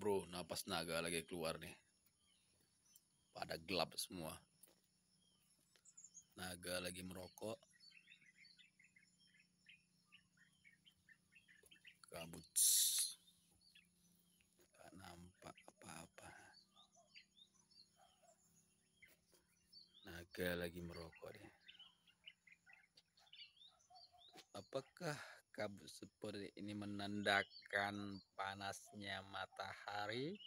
bro napas naga lagi keluar nih pada gelap semua naga lagi merokok kabut gak nampak apa-apa naga lagi merokok nih. apakah kabut seperti ini menandakan panasnya matahari